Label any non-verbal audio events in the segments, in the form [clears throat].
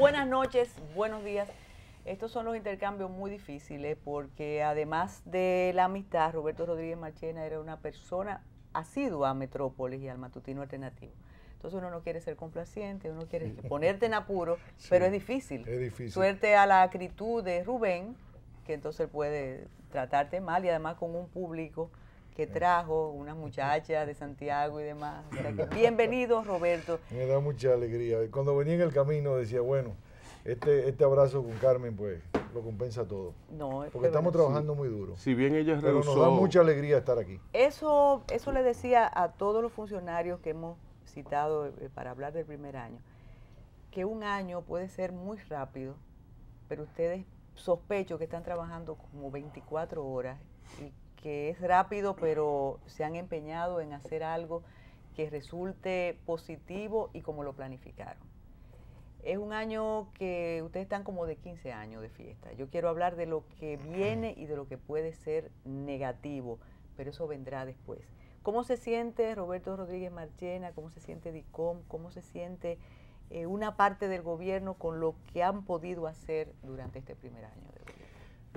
Buenas noches, buenos días. Estos son los intercambios muy difíciles porque además de la amistad, Roberto Rodríguez Marchena era una persona asidua a Metrópolis y al matutino alternativo. Entonces uno no quiere ser complaciente, uno quiere ponerte en apuro, pero es difícil. Es difícil. Suerte a la acritud de Rubén, que entonces puede tratarte mal y además con un público que eh. trajo, una muchacha de Santiago y demás. [laughs] bienvenidos Roberto. Me da mucha alegría. Cuando venía en el camino decía, bueno, este, este abrazo con Carmen, pues, lo compensa todo. No, Porque estamos trabajando muy duro. Si bien ellos Pero nos da mucha alegría estar aquí. Eso, eso le decía a todos los funcionarios que hemos citado eh, eh, para hablar del primer año, que un año puede ser muy rápido, pero ustedes sospecho que están trabajando como 24 horas y que es rápido, pero se han empeñado en hacer algo que resulte positivo y como lo planificaron. Es un año que ustedes están como de 15 años de fiesta. Yo quiero hablar de lo que viene y de lo que puede ser negativo, pero eso vendrá después. ¿Cómo se siente Roberto Rodríguez Marchena? ¿Cómo se siente DICOM? ¿Cómo se siente eh, una parte del gobierno con lo que han podido hacer durante este primer año?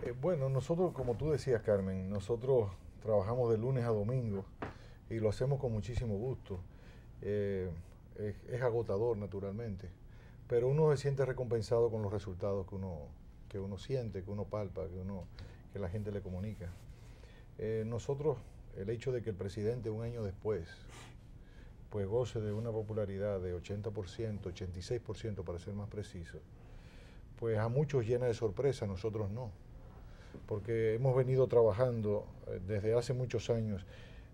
Eh, bueno, nosotros, como tú decías, Carmen, nosotros trabajamos de lunes a domingo y lo hacemos con muchísimo gusto. Eh, es, agotador, naturalmente, pero uno se siente recompensado con los resultados que uno, que uno siente, que uno palpa, que, uno, que la gente le comunica. Eh, nosotros, el hecho de que el presidente un año después pues goce de una popularidad de 80%, 86% para ser más preciso, pues a muchos llena de sorpresa, a nosotros no porque hemos venido trabajando eh, desde hace muchos años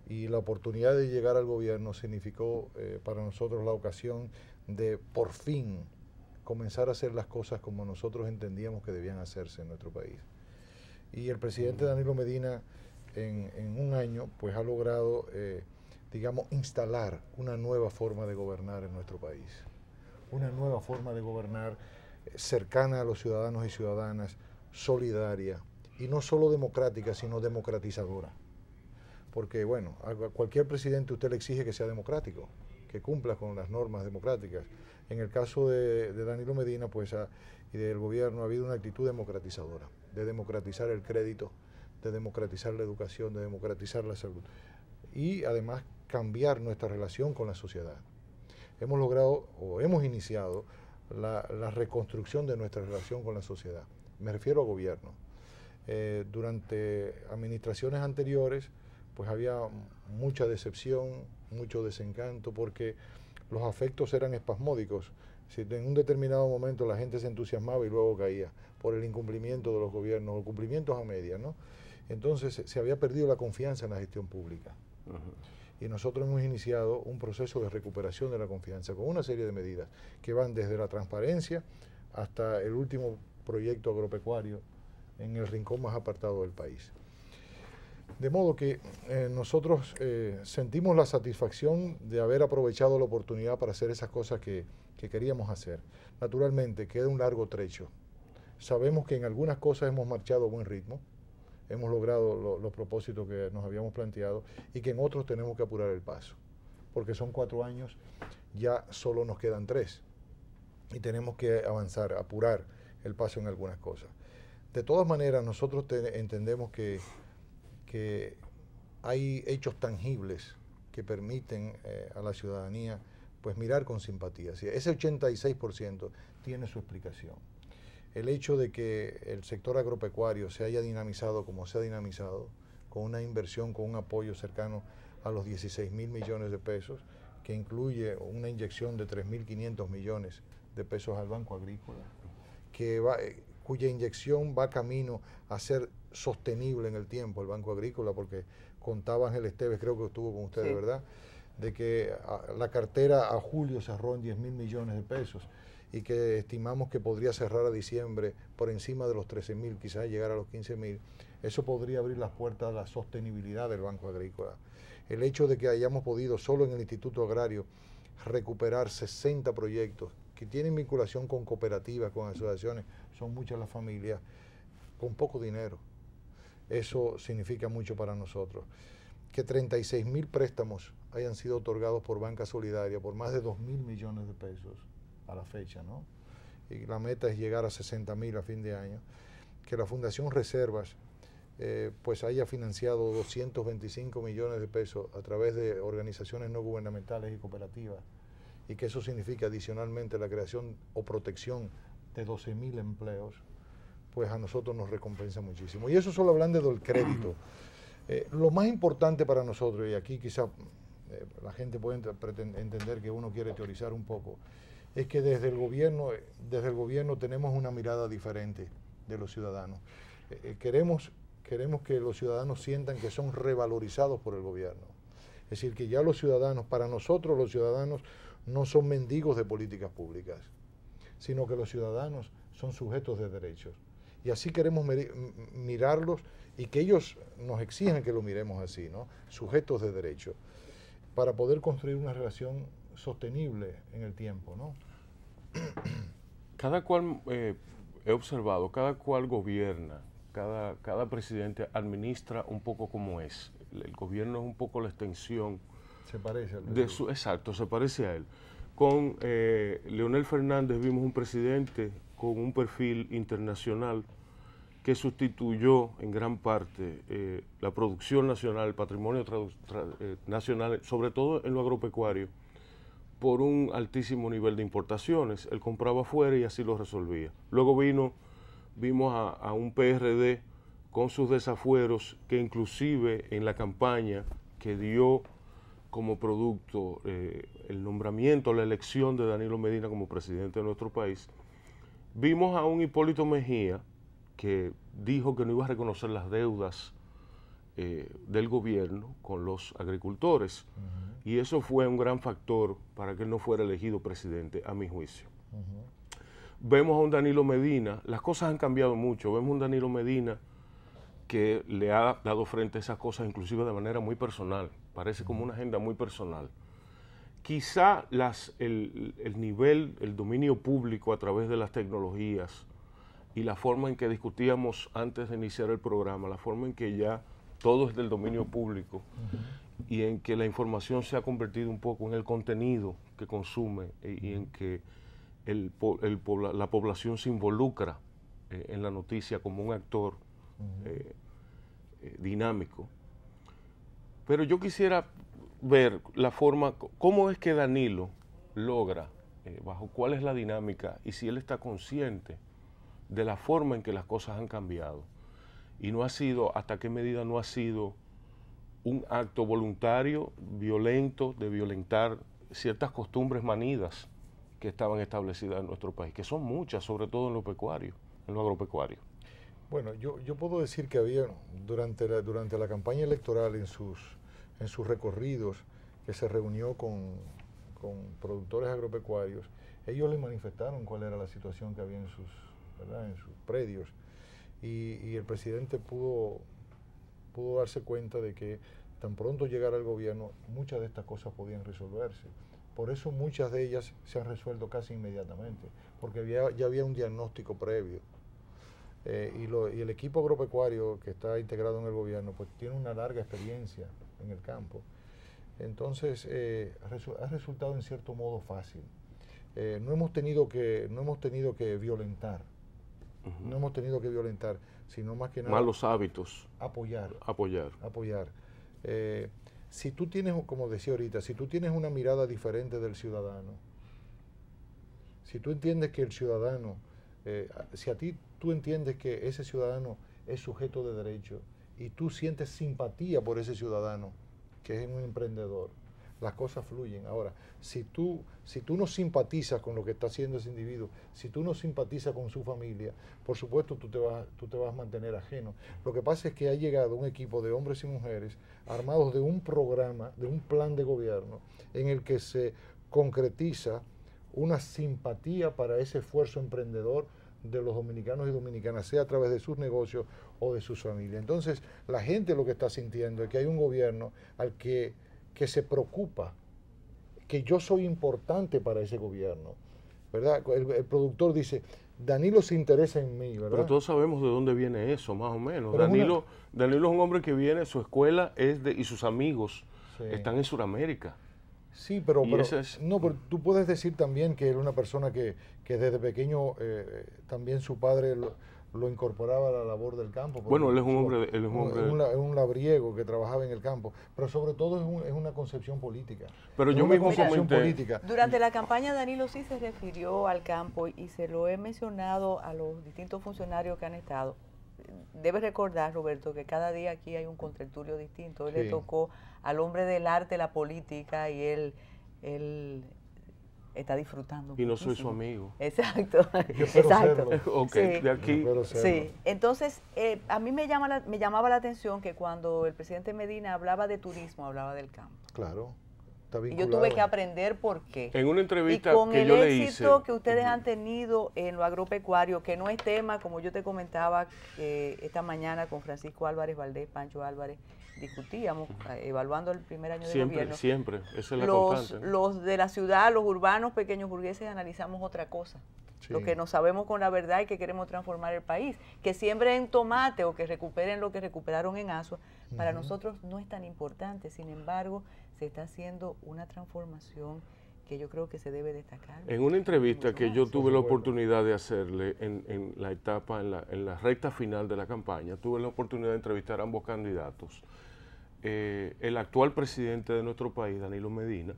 y la oportunidad de llegar al gobierno significó eh, para nosotros la ocasión de por fin comenzar a hacer las cosas como nosotros entendíamos que debían hacerse en nuestro país. Y el presidente Danilo Medina en, un año pues ha logrado, eh, digamos, instalar una nueva forma de gobernar en nuestro país. Una nueva forma de gobernar cercana a los ciudadanos y ciudadanas, solidaria, y no solo democrática, sino democratizadora. Porque, bueno, a cualquier presidente usted le exige que sea democrático, que cumpla con las normas democráticas. En el caso de, Danilo Medina pues, y del gobierno ha habido una actitud democratizadora, de democratizar el crédito, de democratizar la educación, de democratizar la salud. Y además cambiar nuestra relación con la sociedad. Hemos logrado o hemos iniciado la, la reconstrucción de nuestra relación con la sociedad. Me refiero a gobierno. Eh, durante administraciones anteriores, pues había mucha decepción, mucho desencanto, porque los afectos eran espasmódicos. Si en un determinado momento la gente se entusiasmaba y luego caía por el incumplimiento de los gobiernos, o cumplimientos a medias, ¿no? Entonces se había perdido la confianza en la gestión pública. Y nosotros hemos iniciado un proceso de recuperación de la confianza con una serie de medidas que van desde la transparencia hasta el último proyecto agropecuario en el rincón más apartado del país. De modo que eh, nosotros eh, sentimos la satisfacción de haber aprovechado la oportunidad para hacer esas cosas que, que queríamos hacer. Naturalmente, queda un largo trecho. Sabemos que en algunas cosas hemos marchado a buen ritmo, hemos logrado los propósitos que nos habíamos planteado y que en otros tenemos que apurar el paso, porque son cuatro años, ya solo nos quedan tres y tenemos que avanzar, apurar el paso en algunas cosas. De todas maneras, nosotros entendemos que, hay hechos tangibles que permiten eh, a la ciudadanía pues mirar con simpatía. ese 86% tiene su explicación. El hecho de que el sector agropecuario se haya dinamizado como se ha dinamizado, con una inversión, con un apoyo cercano a los 16 mil millones de pesos, que incluye una inyección de 3.500 millones de pesos al Banco Agrícola, que va, eh, cuya inyección va camino a ser sostenible en el tiempo, el Banco Agrícola, porque contaba Ángel Esteves, creo que estuvo con ustedes, ¿verdad? De que ah, la cartera a julio cerró en 10 mil millones de pesos y que estimamos que podría cerrar a diciembre por encima de los 13 mil, quizás llegar a los 15 mil. Eso podría abrir las puertas a la sostenibilidad del Banco Agrícola. El hecho de que hayamos podido solo en el Instituto Agrario recuperar 60 proyectos que tienen vinculación con cooperativas, con asociaciones, son muchas las familias con poco dinero. Eso significa mucho para nosotros. Que 36 mil préstamos hayan sido otorgados por Banca Solidaria por más de 2 mil millones de pesos a la fecha, ¿no? Y la meta es llegar a 60 mil a fin de año. Que la Fundación Reservas eh, pues haya financiado 225 millones de pesos a través de organizaciones no gubernamentales y cooperativas y que eso significa adicionalmente la creación o protección de 12.000 empleos, pues a nosotros nos recompensa muchísimo. Y eso solo hablando del crédito. [clears throat] Eh, lo más importante para nosotros, y aquí quizá eh, la gente puede entender que uno quiere teorizar un poco, es que desde el gobierno, eh, desde el gobierno tenemos una mirada diferente de los ciudadanos. queremos, queremos que los ciudadanos sientan que son revalorizados por el gobierno. Es decir, que ya los ciudadanos, para nosotros los ciudadanos, no son mendigos de políticas públicas, sino que los ciudadanos son sujetos de derechos. Y así queremos mirarlos y que ellos nos exigen que lo miremos así, ¿no? Sujetos de derechos, para poder construir una relación sostenible en el tiempo, ¿no? Cada cual, eh, he observado, cada cual gobierna, cada, cada presidente administra un poco como es. el gobierno es un poco la extensión se parece a él. exacto, se parece a él. Con eh, Leonel Fernández vimos un presidente con un perfil internacional que sustituyó en gran parte eh, la producción nacional, el patrimonio eh, nacional, sobre todo en lo agropecuario, por un altísimo nivel de importaciones. Él compraba afuera y así lo resolvía. Luego vino, vimos a, a un PRD con sus desafueros que inclusive en la campaña que dio como producto eh, el nombramiento, la elección de Danilo Medina como presidente de nuestro país, vimos a un Hipólito Mejía que dijo que no iba a reconocer las deudas eh, del gobierno con los agricultores. Y eso fue un gran factor para que él no fuera elegido presidente, a mi juicio. Vemos a un Danilo Medina, las cosas han cambiado mucho, vemos a un Danilo Medina que le ha dado frente a esas cosas inclusive de manera muy personal. Parece como una agenda muy personal. Quizá el, nivel, el dominio público a través de las tecnologías y la forma en que discutíamos antes de iniciar el programa, la forma en que ya todo es del dominio público y en que la información se ha convertido un poco en el contenido que consume e, y, en que la población se involucra eh, en la noticia como un actor eh, eh, dinámico. Pero yo quisiera ver la forma, cómo es que Danilo logra, eh, bajo cuál es la dinámica y si él está consciente de la forma en que las cosas han cambiado. Y no ha sido, hasta qué medida no ha sido un acto voluntario, violento, de violentar ciertas costumbres manidas que estaban establecidas en nuestro país, que son muchas, sobre todo en lo pecuario, en lo agropecuario. Bueno, yo, yo puedo decir que había, durante la, durante la campaña electoral, en sus en sus recorridos, que se reunió con, con productores agropecuarios, ellos le manifestaron cuál era la situación que había en sus, En sus predios. Y, y, el presidente pudo, pudo darse cuenta de que tan pronto llegara el gobierno, muchas de estas cosas podían resolverse. Por eso muchas de ellas se han resuelto casi inmediatamente, porque había, ya había un diagnóstico previo. Eh, y, lo, y el equipo agropecuario que está integrado en el gobierno, pues tiene una larga experiencia en el campo. Entonces, eh, ha resultado en cierto modo fácil. Eh, no, hemos tenido que, no hemos tenido que violentar, no hemos tenido que violentar, sino más que nada... Malos hábitos. Apoyar. Apoyar. Apoyar. Eh, si tú tienes, como decía ahorita, si tú tienes una mirada diferente del ciudadano, si tú entiendes que el ciudadano, si a ti tú entiendes que ese ciudadano es sujeto de derecho, y tú sientes simpatía por ese ciudadano que es un emprendedor, las cosas fluyen. Ahora, si tú, si tú no simpatizas con lo que está haciendo ese individuo, si tú no simpatizas con su familia, por supuesto tú te, vas, tú te vas a mantener ajeno. Lo que pasa es que ha llegado un equipo de hombres y mujeres armados de un programa, de un plan de gobierno, en el que se concretiza una simpatía para ese esfuerzo emprendedor, de los dominicanos y dominicanas, sea a través de sus negocios o de sus familias. Entonces, la gente lo que está sintiendo es que hay un gobierno al que, que se preocupa, que yo soy importante para ese gobierno, ¿verdad? El, productor dice, Danilo se interesa en mí, ¿verdad? Pero todos sabemos de dónde viene eso, más o menos. Danilo, es Danilo un hombre que viene, su escuela es de, y sus amigos están en Sudamérica. Sí, pero, no, pero tú puedes decir también que era una persona que, que desde pequeño eh, también su padre lo, incorporaba a la labor del campo. Bueno, él es un hombre... Él es un, labriego que trabajaba en el campo, pero sobre todo es, una concepción política. Pero yo mismo política. Durante la campaña Danilo sí se refirió al campo y se lo he mencionado a los distintos funcionarios que han estado. Debes recordar, Roberto, que cada día aquí hay un contertulio distinto. Él le tocó al hombre del arte, la política y él, él está disfrutando. Y no soy su amigo. Exacto, [laughs] exacto. [laughs] Ok, de aquí. Sí, entonces eh, a mí me, llama me llamaba la atención que cuando el presidente Medina hablaba de turismo, hablaba del campo. Claro. y yo tuve que aprender por qué. En una entrevista con que el yo éxito hice, que ustedes han tenido en lo agropecuario, que no es tema, como yo te comentaba eh, esta mañana con Francisco Álvarez Valdés, Pancho Álvarez, discutíamos eh, evaluando el primer año de gobierno. Siempre, siempre, esa es la los, Los de la ciudad, los urbanos, pequeños burgueses, analizamos otra cosa. Lo que no sabemos con la verdad y que queremos transformar el país. Que siembren tomate o que recuperen lo que recuperaron en Asua, para nosotros no es tan importante. Sin embargo, se está haciendo una transformación que yo creo que se debe destacar. En una entrevista que yo tuve la oportunidad de hacerle en, la etapa, en la, recta final de la campaña, tuve la oportunidad de entrevistar a ambos candidatos. Eh, el actual presidente de nuestro país, Danilo Medina,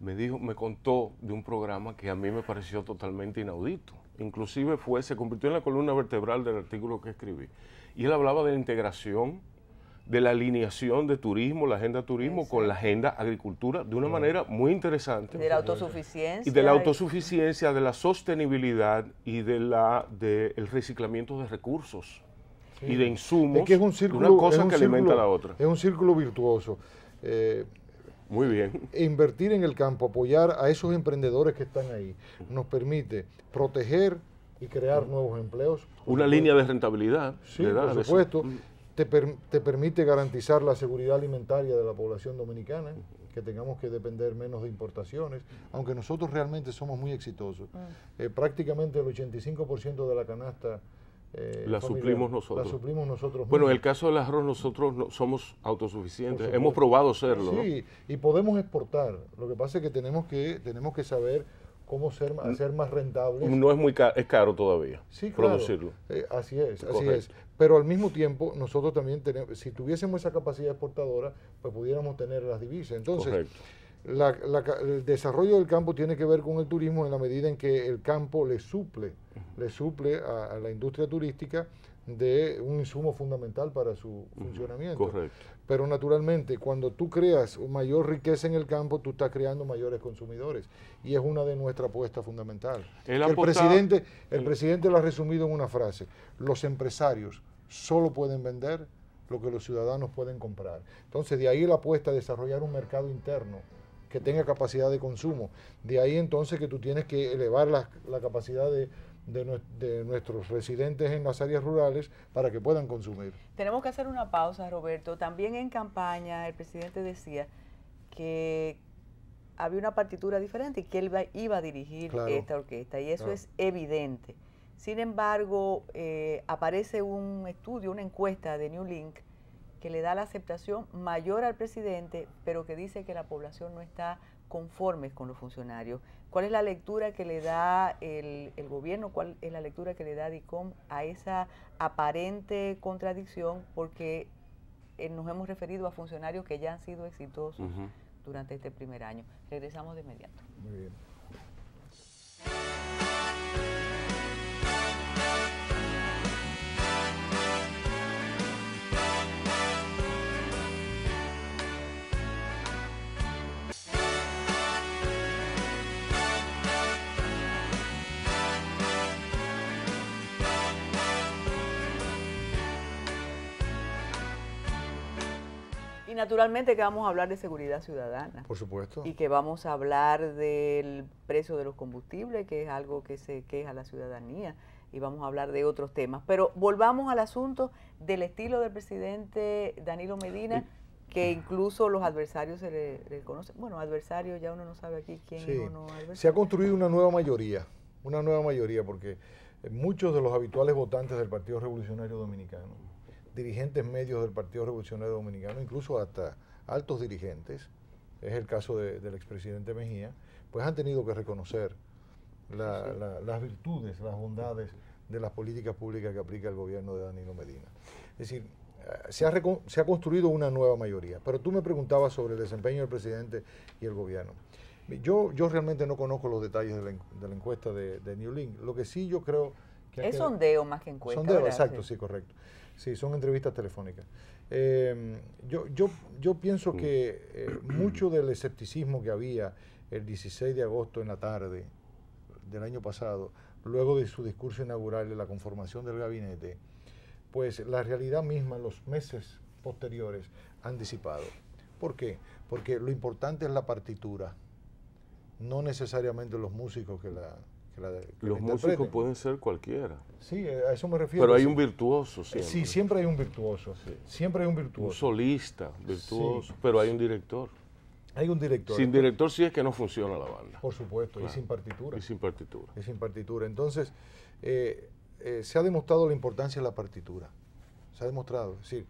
me dijo, me contó de un programa que a mí me pareció totalmente inaudito. Inclusive fue, se convirtió en la columna vertebral del artículo que escribí. Y él hablaba de la integración, de la alineación de turismo, la agenda turismo con la agenda agricultura de una manera muy interesante. De la autosuficiencia. Y de la autosuficiencia, de la sostenibilidad y de la del reciclamiento de recursos y de insumos. que un círculo, una cosa que alimenta a la otra. Es un círculo virtuoso. Eh, muy bien. Invertir en el campo, apoyar a esos emprendedores que están ahí, nos permite proteger y crear nuevos empleos. Una línea de rentabilidad. Sí, por supuesto. Mm. Te, te, permite garantizar la seguridad alimentaria de la población dominicana, que tengamos que depender menos de importaciones, aunque nosotros realmente somos muy exitosos. Ah. Eh, prácticamente el 85% de la canasta eh, la nosotros. nosotros. Bueno, en el caso del arroz nosotros somos autosuficientes, hemos probado serlo. Sí, y podemos exportar. Lo que pasa es que tenemos que, tenemos que saber cómo ser, hacer más rentables. No es muy caro, es caro todavía sí, claro. producirlo. Eh, así es, así es. Pero al mismo tiempo, nosotros también tenemos, si tuviésemos esa capacidad exportadora, pues pudiéramos tener las divisas. Entonces, Correcto el desarrollo del campo tiene que ver con el turismo en la medida en que el campo le suple, le suple a, la industria turística de un insumo fundamental para su funcionamiento. Correcto. Pero naturalmente, cuando tú creas mayor riqueza en el campo, tú estás creando mayores consumidores. Y es una de nuestras apuestas fundamentales. El, presidente, el mm. presidente lo ha resumido en una frase. Los empresarios solo pueden vender lo que los ciudadanos pueden comprar. Entonces, de ahí la apuesta a desarrollar un mercado interno que tenga capacidad de consumo. De ahí entonces que tú tienes que elevar la, capacidad de, nuestros residentes en las áreas rurales para que puedan consumir. Tenemos que hacer una pausa, Roberto. También en campaña el presidente decía que había una partitura diferente y que él iba, a dirigir esta orquesta, y eso es evidente. Sin embargo, eh, aparece un estudio, una encuesta de New Link, que le da la aceptación mayor al presidente, pero que dice que la población no está conforme con los funcionarios. ¿Cuál es la lectura que le da el, gobierno? ¿Cuál es la lectura que le da DICOM a esa aparente contradicción? Porque eh, nos hemos referido a funcionarios que ya han sido exitosos durante este primer año. Regresamos de inmediato. Muy bien. Y naturalmente que vamos a hablar de seguridad ciudadana. Por supuesto. Y que vamos a hablar del precio de los combustibles, que es algo que se queja la ciudadanía, y vamos a hablar de otros temas. Pero volvamos al asunto del estilo del presidente Danilo Medina. que incluso los adversarios se le, conocen. Bueno, adversarios ya uno no sabe aquí quién es uno adversario. Se ha construido una nueva mayoría, una nueva mayoría, porque muchos de los habituales votantes del Partido Revolucionario Dominicano dirigentes medios del Partido Revolucionario Dominicano, incluso hasta altos dirigentes, es el caso del expresidente Mejía, pues han tenido que reconocer las virtudes, las bondades de las políticas públicas que aplica el gobierno de Danilo Medina. Es decir, eh, se ha, construido una nueva mayoría, pero tú me preguntabas sobre el desempeño del presidente y el gobierno. Yo, yo realmente no conozco los detalles de la, encuesta de, de New Link. Lo que sí yo creo que... Es sondeo más que encuesta. Sondeo, exacto, sí, correcto. Sí, son entrevistas telefónicas. Em, yo, yo, yo pienso mm. que eh, mucho del escepticismo que había el 16 de agosto en la tarde del año pasado, luego de su discurso inaugural y la conformación del gabinete, pues la realidad misma en los meses posteriores han disipado. ¿Por qué? Porque lo importante es la partitura, no necesariamente los músicos que la, los músicos pueden ser cualquiera. Sí, a eso me refiero. Pero hay un virtuoso siempre. Sí, siempre hay un virtuoso. Siempre hay un virtuoso. Un solista virtuoso, pero hay un director. Hay un director. Sin director sí es que no funciona la banda. Por supuesto, y sin partitura. Y sin partitura. Y sin partitura. Entonces, eh, eh, se ha demostrado la importancia de la partitura. Se ha demostrado. Es decir,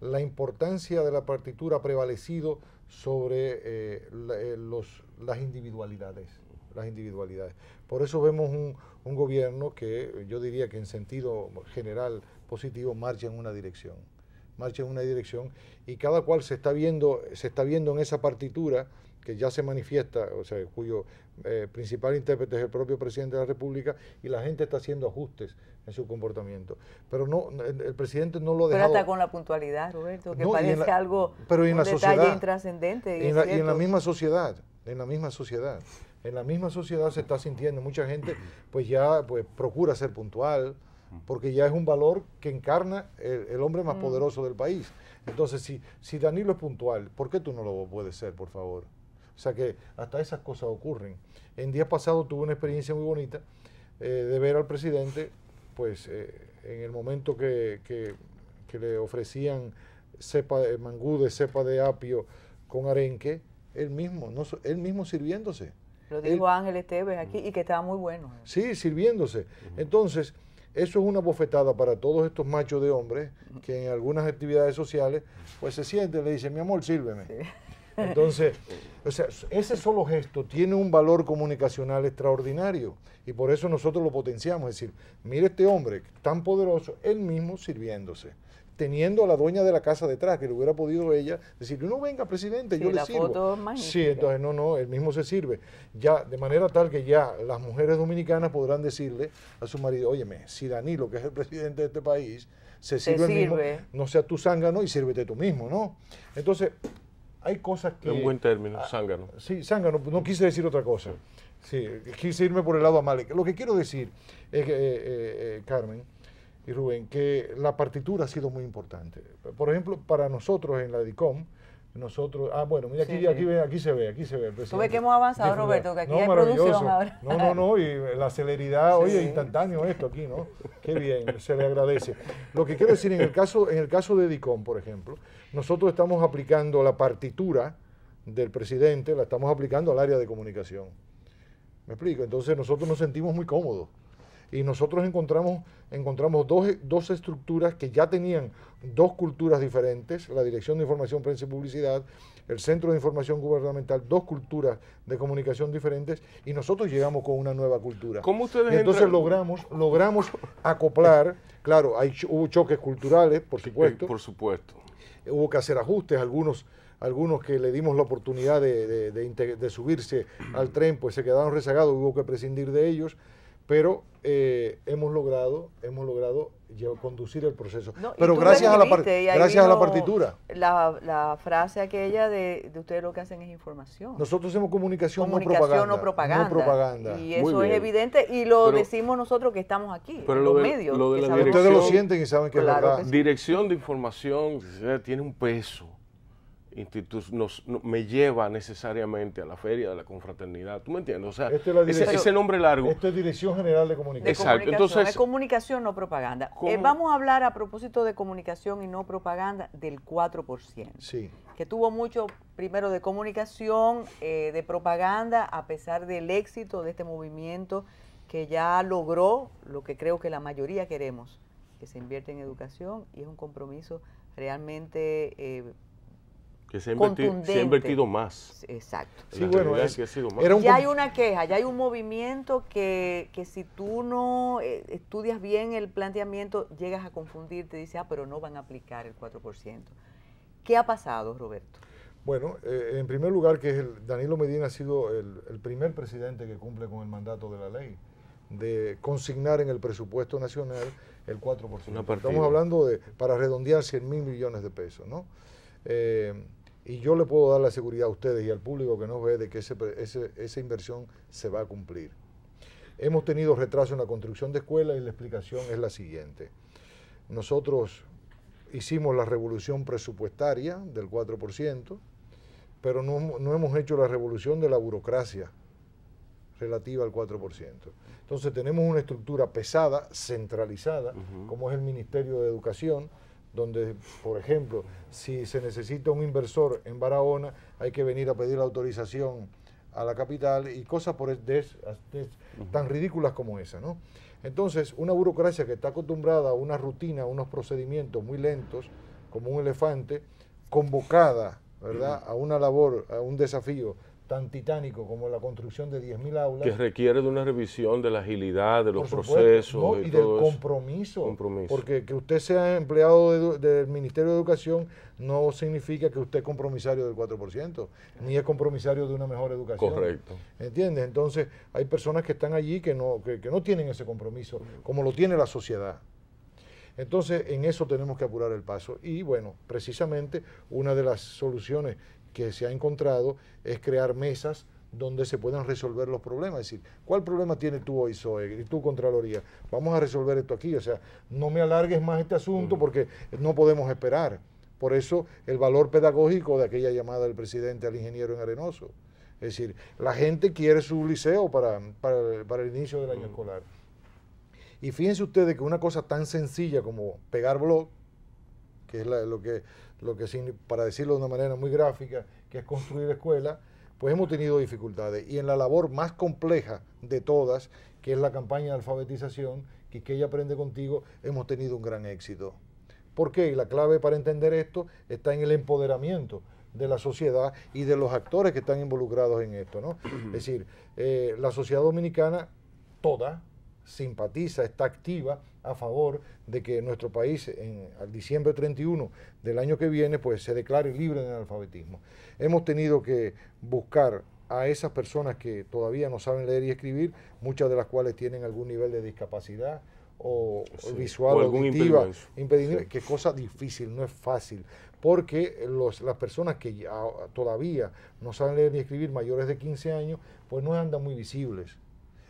la importancia de la partitura ha prevalecido sobre eh, los, las individualidades las individualidades. Por eso vemos un, gobierno que yo diría que en sentido general positivo marcha en una dirección marcha en una dirección y cada cual se está viendo, se está viendo en esa partitura que ya se manifiesta, o sea, cuyo eh, principal intérprete es el propio presidente de la República y la gente está haciendo ajustes en su comportamiento. Pero no, el, presidente no lo ha dejado. Pero hasta con la puntualidad, Roberto, que parece algo pero en un la detalle sociedad, intrascendente. en y en la misma sociedad, en la misma sociedad en la misma sociedad se está sintiendo. Mucha gente pues ya pues, procura ser puntual, porque ya es un valor que encarna el, hombre más mm. poderoso del país. Entonces, si, si Danilo es puntual, ¿por qué tú no lo puedes ser, por favor? O sea que hasta esas cosas ocurren. En días pasados tuve una experiencia muy bonita eh, de ver al presidente, pues eh, en el momento que, le ofrecían cepa de mangú de cepa de apio con arenque, él mismo, no, él mismo sirviéndose. Lo dijo Ángel Esteves aquí y que estaba muy bueno. Sí, sirviéndose. Entonces, eso es una bofetada para todos estos machos de hombres que en algunas actividades sociales, pues se sienten le dicen, mi amor, sírveme. [laughs] Entonces, o sea, ese solo gesto tiene un valor comunicacional extraordinario y por eso nosotros lo potenciamos. Es decir, mire este hombre tan poderoso, él mismo sirviéndose teniendo a la dueña de la casa detrás, que le hubiera podido ella decirle, no venga, presidente, yo le sirvo. Foto sí, entonces no, no, él mismo se sirve. Ya, de manera tal que ya las mujeres dominicanas podrán decirle a su marido, óyeme, si Danilo, que es el presidente de este país, se sirve, no sea tu zángano y sírvete tú mismo, ¿no? Entonces, hay cosas que... En buen término, ah, zángano. sí, zángano, no quise decir otra cosa. Sí, quise irme por el lado amable. Lo que quiero decir, es que, eh, eh, eh, Carmen, y Rubén, que la partitura ha sido muy importante. Por ejemplo, para nosotros en la DICOM, nosotros, ah, bueno, mira, aquí, aquí, se ve, aquí se ve. El Tú que hemos avanzado, Roberto, que aquí hay producción ahora. No, no, no, y la celeridad, oye, instantáneo esto aquí, ¿no? Qué bien, se le agradece. Lo que quiero decir, en el caso, en el caso de DICOM, por ejemplo, nosotros estamos aplicando la partitura del presidente, la estamos aplicando al área de comunicación. ¿Me explico? Entonces nosotros nos sentimos muy cómodos y nosotros encontramos, encontramos dos, estructuras que ya tenían dos culturas diferentes, la Dirección de Información, Prensa y Publicidad, el Centro de Información Gubernamental, dos culturas de comunicación diferentes, y nosotros llegamos con una nueva cultura. ¿Cómo ustedes entonces logramos, logramos acoplar, claro, hay, hubo choques culturales, por supuesto. por supuesto. Hubo que hacer ajustes, algunos algunos que le dimos la oportunidad de, de, subirse al tren, pues se quedaron rezagados, hubo que prescindir de ellos pero eh, hemos logrado, hemos logrado conducir el proceso. pero gracias, a la, gracias a la partitura. La, frase aquella de, ustedes lo que hacen es información. Nosotros hacemos comunicación, no, propaganda, Y eso es evidente y lo decimos nosotros que estamos aquí, pero los medios. ustedes lo sienten y saben que la es Dirección de información tiene un peso nos, me lleva necesariamente a la feria de la confraternidad. ¿Tú me entiendes? O sea, ese, nombre largo. Esto es Dirección General de Comunicación. Exacto. Comunicación, comunicación, no propaganda. Eh, vamos a hablar a propósito de comunicación y no propaganda del 4%. Sí. Que tuvo mucho, primero, de comunicación, eh, de propaganda, a pesar del éxito de este movimiento que ya logró lo que creo que la mayoría queremos, que se invierte en educación y es un compromiso realmente... Eh, se ha invertido, más. Exacto. ya hay una queja, ya hay un movimiento que, que si tú no eh, estudias bien el planteamiento, llegas a confundirte, dices, ah, pero no van a aplicar el 4%. ¿Qué ha pasado, Roberto? Bueno, eh, en primer lugar, que el, Danilo Medina ha sido el, primer presidente que cumple con el mandato de la ley de consignar en el presupuesto nacional el 4%. Estamos hablando de, para redondear 100 mil millones de pesos, ¿no? Eh, y yo le puedo dar la seguridad a ustedes y al público que nos ve de que esa inversión se va a cumplir. Hemos tenido retraso en la construcción de escuelas y la explicación es la siguiente. Nosotros hicimos la revolución presupuestaria del 4%, pero no, hemos hecho la revolución de la burocracia relativa al 4%. Entonces tenemos una estructura pesada, centralizada, como es el Ministerio de Educación, donde, por ejemplo, si se necesita un inversor en Barahona, hay que venir a pedir la autorización a la capital y cosas por tan ridículas como esa, Entonces, una burocracia que está acostumbrada a una rutina, a unos procedimientos muy lentos, como un elefante, convocada, ¿verdad?, a una labor, a un desafío tan titánico como la construcción de 10.000 aulas. Que requiere de una revisión de la agilidad, de los procesos. Y, del compromiso, Porque que usted sea empleado del Ministerio de Educación no significa que usted es compromisario del 4%, ni es compromisario de una mejor educación. Correcto. ¿Entiendes? Entonces, hay personas que están allí que no, que no tienen ese compromiso, como lo tiene la sociedad. Entonces, en eso tenemos que apurar el paso. Y bueno, precisamente una de las soluciones que se ha encontrado es crear mesas donde se puedan resolver los problemas. Es decir, ¿cuál problema tiene tú hoy, Zoe, y tú, Contraloría? Vamos a resolver esto aquí. O sea, no me alargues más este asunto porque no podemos esperar. Por eso el valor pedagógico de aquella llamada del presidente al ingeniero en Arenoso. Es decir, la gente quiere su liceo para, para, el inicio del año escolar. Y fíjense ustedes que una cosa tan sencilla como pegar blog, que es lo que lo que para decirlo de una manera muy gráfica, que es construir escuelas, pues hemos tenido dificultades. Y en la labor más compleja de todas, que es la campaña de alfabetización, que, que ella aprende contigo, hemos tenido un gran éxito. ¿Por qué? la clave para entender esto está en el empoderamiento de la sociedad y de los actores que están involucrados en esto. ¿no? Es decir, eh, la sociedad dominicana, toda, simpatiza, está activa a favor de que nuestro país en, al diciembre 31 del año que viene pues se declare libre del analfabetismo. Hemos tenido que buscar a esas personas que todavía no saben leer y escribir, muchas de las cuales tienen algún nivel de discapacidad o visual o auditiva, que cosa difícil, no es fácil, porque las personas que todavía no saben leer ni escribir mayores de 15 años, pues no andan muy visibles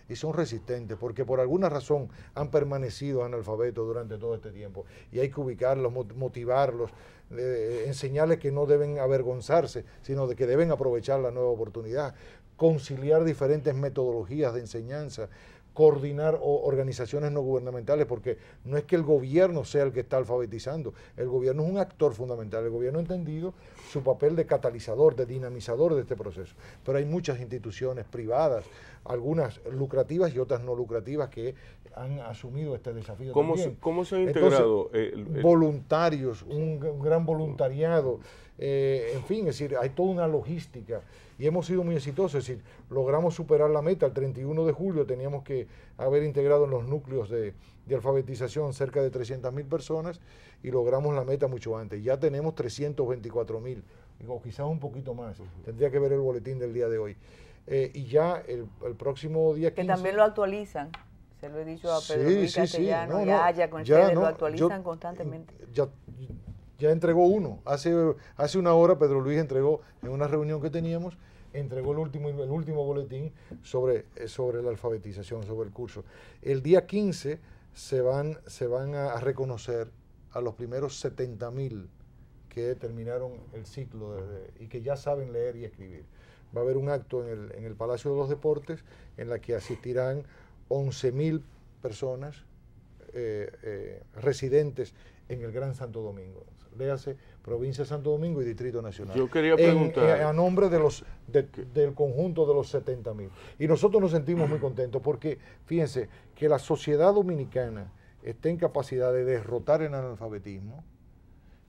y son resistentes porque por alguna razón han permanecido analfabetos durante todo este tiempo y hay que ubicarlos, motivarlos, eh, eh, enseñarles que no deben avergonzarse, sino de que deben aprovechar la nueva oportunidad, conciliar diferentes metodologías de enseñanza coordinar organizaciones no gubernamentales, porque no es que el gobierno sea el que está alfabetizando, el gobierno es un actor fundamental, el gobierno ha entendido su papel de catalizador, de dinamizador de este proceso, pero hay muchas instituciones privadas, algunas lucrativas y otras no lucrativas que han asumido este desafío. ¿Cómo, también. Se, ¿cómo se integrado? Voluntarios, un gran voluntariado. Eh, en fin, es decir, hay toda una logística y hemos sido muy exitosos, es decir, logramos superar la meta. El 31 de julio teníamos que haber integrado en los núcleos de, alfabetización cerca de 300.000 personas y logramos la meta mucho antes. Ya tenemos 324.000, o quizás un poquito más. Tendría que ver el boletín del día de hoy. Eh, y ya el, próximo día 15... Que también lo actualizan. Se lo he dicho a Pedro sí, con lo actualizan constantemente. Ya, ya entregó uno. Hace, hace una hora Pedro Luis entregó, en una reunión que teníamos, entregó el último, el último boletín sobre, eh, sobre la alfabetización, sobre el curso. El día 15 se van, se van a reconocer a los primeros 70.000 que terminaron el ciclo y que ya saben leer y escribir. Va a haber un acto en el, Palacio de los Deportes en la que asistirán 11.000 personas eh, eh, residentes en el Gran Santo Domingo léase Provincia de Santo Domingo y Distrito Nacional. Yo quería preguntar. a nombre de los, del conjunto de los 70.000... Y nosotros nos sentimos muy contentos porque, fíjense, que la sociedad dominicana esté en capacidad de derrotar el analfabetismo,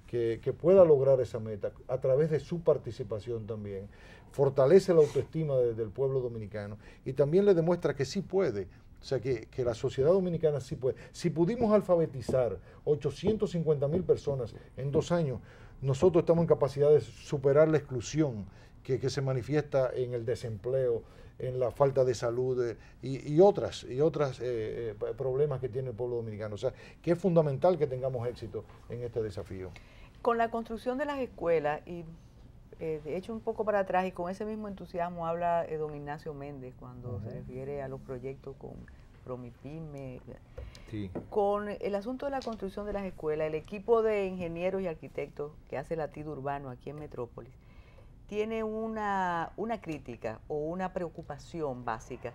que, pueda lograr esa meta a través de su participación también, fortalece la autoestima del pueblo dominicano y también le demuestra que sí puede o sea que, la sociedad dominicana sí puede. Si pudimos alfabetizar 850 mil personas en dos años, nosotros estamos en capacidad de superar la exclusión que, se manifiesta en el desempleo, en la falta de salud eh, y, y, otras y otras eh, eh, problemas que tiene el pueblo dominicano. O sea, que es fundamental que tengamos éxito en este desafío. Con la construcción de las escuelas y eh, de hecho un poco para atrás y con ese mismo entusiasmo habla eh, don Ignacio Méndez cuando se refiere a los proyectos con Promipyme. Con el asunto de la construcción de las escuelas, el equipo de ingenieros y arquitectos que hace latido urbano aquí en Metrópolis tiene una, crítica o una preocupación básica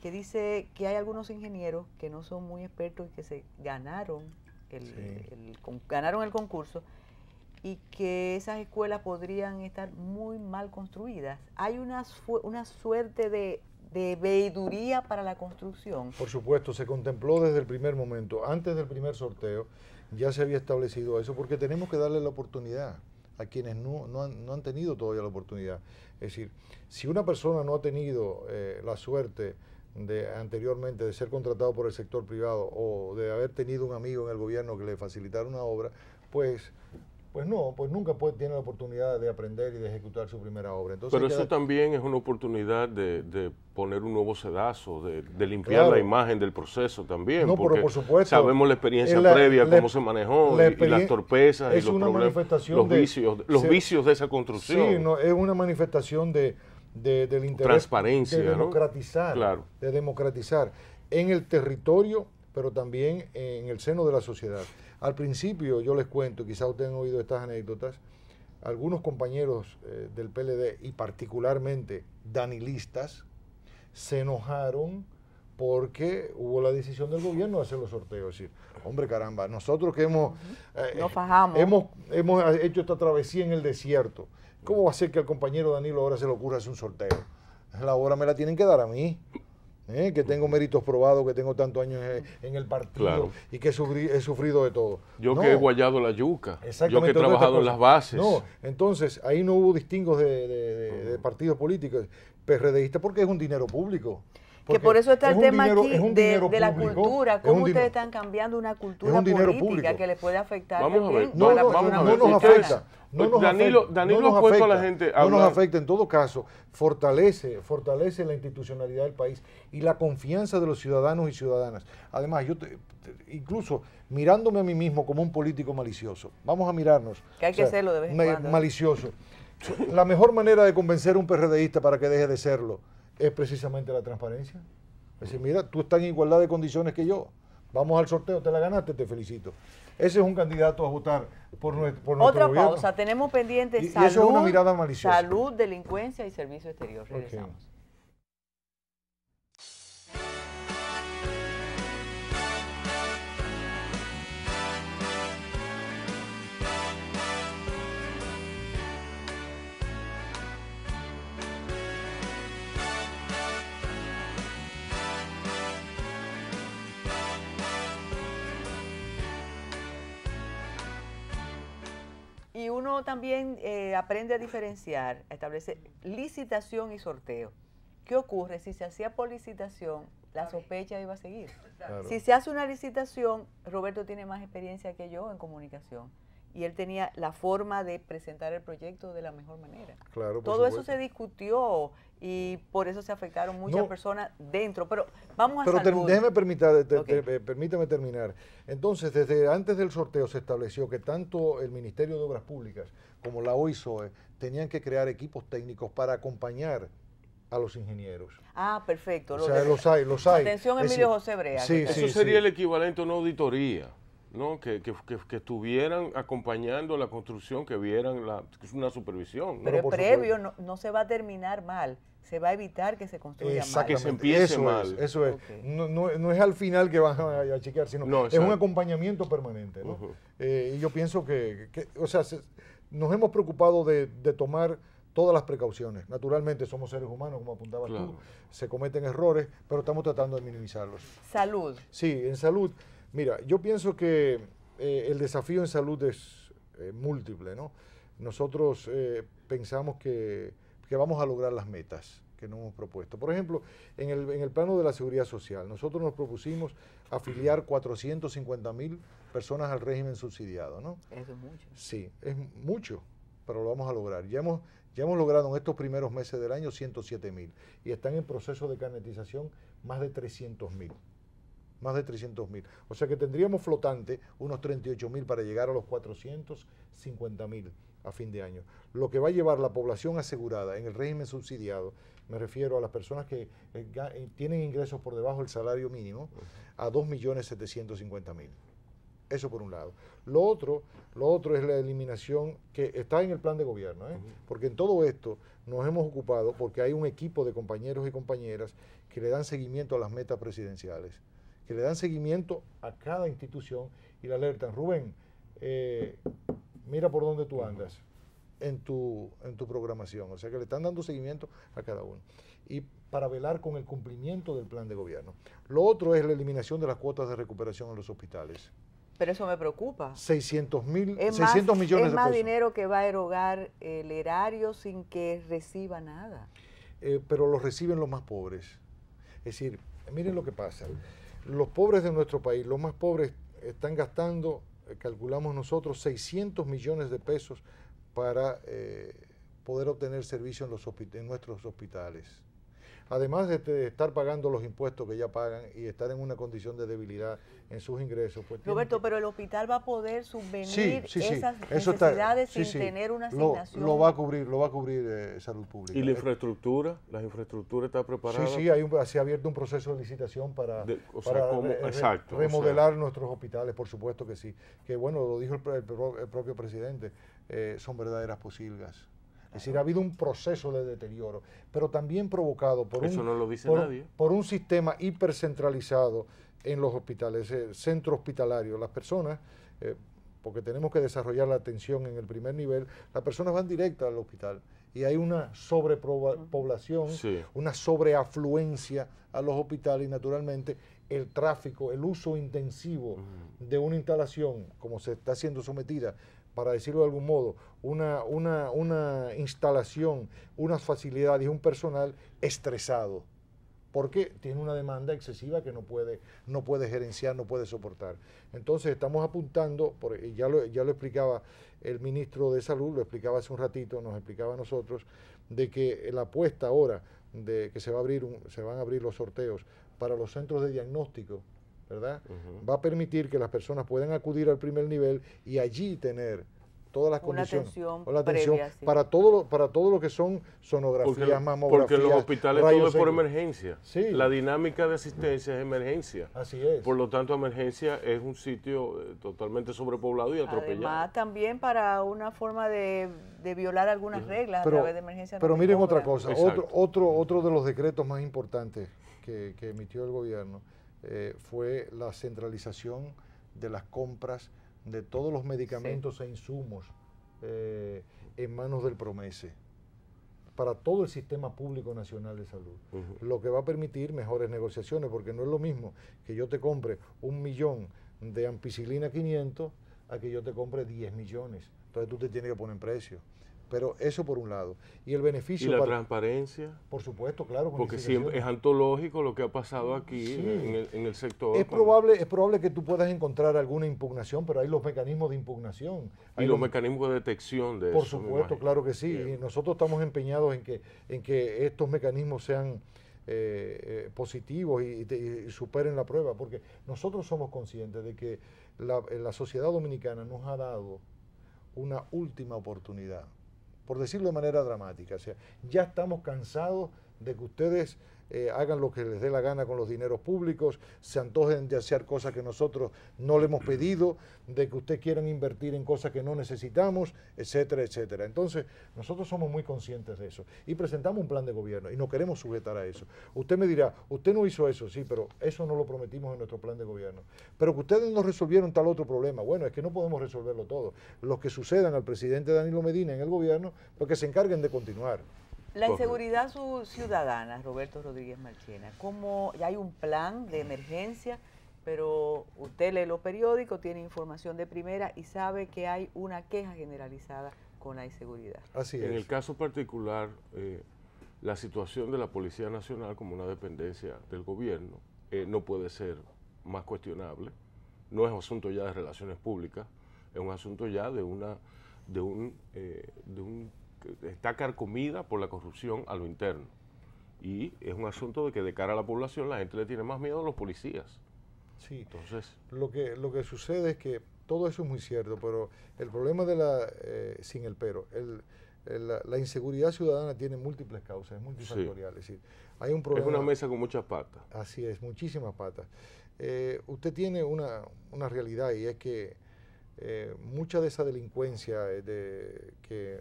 que dice que hay algunos ingenieros que no son muy expertos y que se ganaron el, ganaron el concurso y que esas escuelas podrían estar muy mal construidas. Hay una, una suerte de, veiduría para la construcción. Por supuesto, se contempló desde el primer momento, antes del primer sorteo, ya se había establecido eso, porque tenemos que darle la oportunidad a quienes no, han, tenido todavía la oportunidad. Es decir, si una persona no ha tenido eh, la suerte de anteriormente de ser contratado por el sector privado o de haber tenido un amigo en el gobierno que le facilitara una obra, pues pues no, pues nunca puede, tiene la oportunidad de aprender y de ejecutar su primera obra. Entonces, Pero eso también es una oportunidad de, poner un nuevo sedazo, de, limpiar la imagen del proceso también. porque por supuesto. Sabemos la experiencia previa, cómo se manejó y, las torpezas y los problemas, los vicios, los vicios de esa construcción. Sí, no, es una manifestación de, del interés Transparencia, de democratizar, de democratizar en el territorio, pero también en el seno de la sociedad. Al principio yo les cuento, quizá ustedes han oído estas anécdotas, algunos compañeros eh, del PLD y particularmente danilistas se enojaron porque hubo la decisión del gobierno de hacer los sorteos. Es decir, hombre caramba, nosotros que hemos, eh, hemos, hemos hecho esta travesía en el desierto, ¿cómo va a ser que al compañero Danilo ahora se le ocurra hacer un sorteo? La obra me la tienen que dar a mí. ¿eh? que tengo méritos probados, que tengo tantos años en, el partido y que he sufrido, de todo. Yo que he guayado la yuca, yo que he trabajado en las bases. No, entonces ahí no hubo distingos de, partidos políticos, PRDista porque es un dinero público que por eso está el tema aquí de, la cultura, cómo ustedes están cambiando una cultura política que les puede afectar. a no, la nos afecta. No nos afecta, Danilo no nos a la gente a no nos afecta, en todo caso, fortalece, fortalece la institucionalidad del país y la confianza de los ciudadanos y ciudadanas. Además, yo incluso mirándome a mí mismo como un político malicioso, vamos a mirarnos. Que hay que ¿eh? Malicioso. La mejor manera de convencer a un PRDista para que deje de serlo es precisamente la transparencia. Es decir, mira, tú estás en igualdad de condiciones que yo. Vamos al sorteo, te la ganaste, te felicito. Ese es un candidato a votar por nuestra por Otra cosa, tenemos pendientes salud, una mirada salud, delincuencia y servicio exterior. Y uno también eh, aprende a diferenciar, a establecer licitación y sorteo. ¿Qué ocurre? Si se hacía por licitación, la sospecha iba a seguir. Si se hace una licitación, Roberto tiene más experiencia que yo en comunicación y él tenía la forma de presentar el proyecto de la mejor manera. Claro, Todo eso se discutió y por eso se afectaron muchas personas dentro. Pero vamos a Pero déjeme eh, terminar. Entonces, desde antes del sorteo se estableció que tanto el Ministerio de Obras Públicas como la OISOE tenían que crear equipos técnicos para acompañar a los ingenieros. Ah, perfecto. O sea, los hay, los hay. Atención, Emilio José Brea. eso sería el equivalente a una auditoría. ¿no? Que, que, que, estuvieran acompañando la construcción, que vieran la, es una supervisión. Pero previo no, se va a terminar mal, se va a evitar que se construya mal. que se empiece mal. eso es. No, es al final que van a, chequear, sino es un acompañamiento permanente. Eh, y yo pienso que, o sea, nos hemos preocupado de, tomar todas las precauciones. Naturalmente somos seres humanos, como apuntabas tú, se cometen errores, pero estamos tratando de minimizarlos. Salud. Sí, en salud. Mira, yo pienso que eh, el desafío en salud es eh, múltiple, ¿no? Nosotros eh, pensamos que, vamos a lograr las metas que nos hemos propuesto. Por ejemplo, en el, en el plano de la seguridad social, nosotros nos propusimos afiliar 450 mil personas al régimen subsidiado, ¿no? Eso es mucho. Sí, es mucho, pero lo vamos a lograr. Ya hemos, ya hemos logrado en estos primeros meses del año 107 mil y están en proceso de carnetización más de 300 mil más de 300.000. O sea que tendríamos flotante unos 38.000 para llegar a los 450.000 a fin de año. Lo que va a llevar la población asegurada en el régimen subsidiado, me refiero a las personas que eh, eh, tienen ingresos por debajo del salario mínimo, a 2.750.000. Eso por un lado. Lo otro, lo otro es la eliminación que está en el plan de gobierno, ¿eh? porque en todo esto nos hemos ocupado porque hay un equipo de compañeros y compañeras que le dan seguimiento a las metas presidenciales que le dan seguimiento a cada institución y la alertan. Rubén, eh, mira por dónde tú andas en tu, en tu programación. O sea que le están dando seguimiento a cada uno. Y para velar con el cumplimiento del plan de gobierno. Lo otro es la eliminación de las cuotas de recuperación en los hospitales. Pero eso me preocupa. 600, mil, es 600 millones es más dinero que va a erogar el erario sin que reciba nada. Eh, pero lo reciben los más pobres. Es decir, miren lo que pasa. Los pobres de nuestro país, los más pobres, están gastando, eh, calculamos nosotros, 600 millones de pesos para eh, poder obtener servicio en nuestros hospitales además de, estar pagando los impuestos que ya pagan y estar en una condición de debilidad en sus ingresos. Pues Roberto, pero el hospital va a poder subvenir esas necesidades sin tener una asignación. Lo, lo, va a cubrir, lo va a cubrir eh, salud pública. ¿Y la infraestructura? ¿La infraestructura está preparada? Sí, sí, hay se ha abierto un proceso de licitación para, remodelar nuestros hospitales, por supuesto que sí. Que bueno, lo dijo el, propio presidente, eh, son verdaderas posilgas. Es decir, ha habido un proceso de deterioro, pero también provocado por, Eso un, no lo dice un sistema hipercentralizado en los hospitales, el eh, centro hospitalario. Las personas, eh, porque tenemos que desarrollar la atención en el primer nivel, las personas van directas al hospital y hay una sobrepoblación, una sobreafluencia a los hospitales y naturalmente el tráfico, el uso intensivo mm. de una instalación como se está siendo sometida para decirlo de algún modo, una, una, instalación, unas facilidades, un personal estresado, porque tiene una demanda excesiva que no puede, no puede gerenciar, no puede soportar. Entonces estamos apuntando, ya, lo, ya lo explicaba el ministro de Salud, lo explicaba hace un ratito, nos explicaba a nosotros, de que la apuesta ahora de que se, va a abrir se van a abrir los sorteos para los centros de diagnóstico ¿verdad? Va a permitir que las personas puedan acudir al primer nivel y allí tener todas las condiciones, la atención para todo lo, para todo lo que son sonografías, porque, mamografías, porque los hospitales todo es por emergencia. Sí. La dinámica de asistencia es emergencia. Así es. Por lo tanto, emergencia es un sitio eh, totalmente sobrepoblado y atropellado. Además, también para una forma de, violar algunas reglas a través de emergencia. Pero miren otra cosa, otro, otro otro de los decretos más importantes que emitió el gobierno eh, fue la centralización de las compras de todos los medicamentos e insumos eh, en manos del Promese para todo el sistema público nacional de salud, lo que va a permitir mejores negociaciones, porque no es lo mismo que yo te compre un millón de ampicilina 500 a que yo te compre 10 millones. Entonces tú te tienes que poner precio. Pero eso por un lado. Y el beneficio. Y la transparencia. Por supuesto, claro. Porque es antológico lo que ha pasado aquí en, el, sector. Es probable, es probable que tú puedas encontrar alguna impugnación, pero hay los mecanismos de impugnación. y los, mecanismos de detección de por eso. Por supuesto, claro que sí. Y nosotros estamos empeñados en que, en que estos mecanismos sean. Eh, eh, positivos y, superen la prueba, porque nosotros somos conscientes de que la sociedad dominicana nos ha dado una última oportunidad por decirlo de manera dramática. O sea, ya estamos cansados de que ustedes eh, hagan lo que les dé la gana con los dineros públicos, se antojen de hacer cosas que nosotros no le hemos pedido, de que ustedes quieran invertir en cosas que no necesitamos, etcétera, etcétera. Entonces, nosotros somos muy conscientes de eso y presentamos un plan de gobierno y no queremos sujetar a eso. Usted me dirá, usted no hizo eso, sí, pero eso no lo prometimos en nuestro plan de gobierno. Pero que ustedes no resolvieron tal otro problema. Bueno, es que no podemos resolverlo todo. Los que sucedan al presidente Danilo Medina en el gobierno, pues que se encarguen de continuar. La inseguridad ciudadana, Roberto Rodríguez Marchena, como ya hay un plan de emergencia? Pero usted lee los periódicos, tiene información de primera y sabe que hay una queja generalizada con la inseguridad. Así es. En el caso particular, eh, la situación de la Policía Nacional como una dependencia del gobierno eh, no puede ser más cuestionable. No es asunto ya de relaciones públicas, es un asunto ya de una de un eh, está carcomida por la corrupción a lo interno. Y es un asunto de que de cara a la población la gente le tiene más miedo a los policías. Sí. Entonces. Lo que, lo que sucede es que todo eso es muy cierto, pero el problema de la. Eh, sin el pero. la, inseguridad ciudadana tiene múltiples causas, es multifactorial. Es decir, hay un problema. Es una mesa con muchas patas. Así es, muchísimas patas. Eh, usted tiene una, realidad y es que eh, mucha de esa delincuencia de, que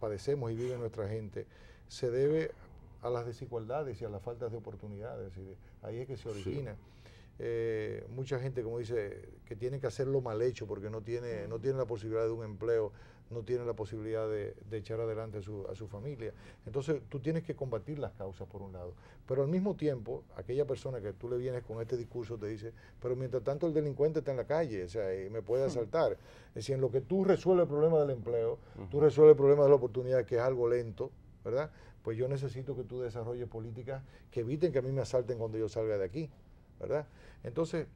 padecemos y vive nuestra gente se debe a las desigualdades y a las faltas de oportunidades. ahí es que se origina. Eh, mucha gente, como dice, que tiene que hacerlo mal hecho porque no tiene, no tiene la posibilidad de un empleo no tiene la posibilidad de, echar adelante a su, familia. Entonces tú tienes que combatir las causas por un lado, pero al mismo tiempo aquella persona que tú le vienes con este discurso te dice, pero mientras tanto el delincuente está en la calle, o sea, eh, me puede asaltar. Es decir, en lo que tú resuelves el problema del empleo, tú resuelves el problema de la oportunidad, que es algo lento, ¿verdad? Pues yo necesito que tú desarrolles políticas que eviten que a mí me asalten cuando yo salga de aquí, ¿verdad? Entonces,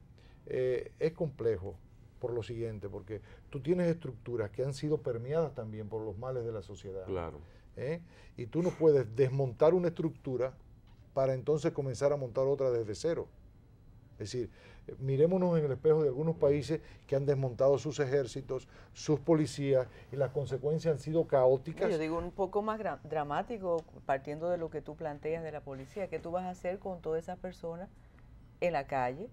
eh, es complejo, por lo siguiente, porque tú tienes estructuras que han sido permeadas también por los males de la sociedad. Claro. ¿eh? Y tú no puedes desmontar una estructura para entonces comenzar a montar otra desde cero. Es decir, miremonos en el espejo de algunos países que han desmontado sus ejércitos, sus policías, y las consecuencias han sido caóticas. Yo digo un poco más dramático, partiendo de lo que tú planteas de la policía, ¿qué tú vas a hacer con todas esas personas en la calle.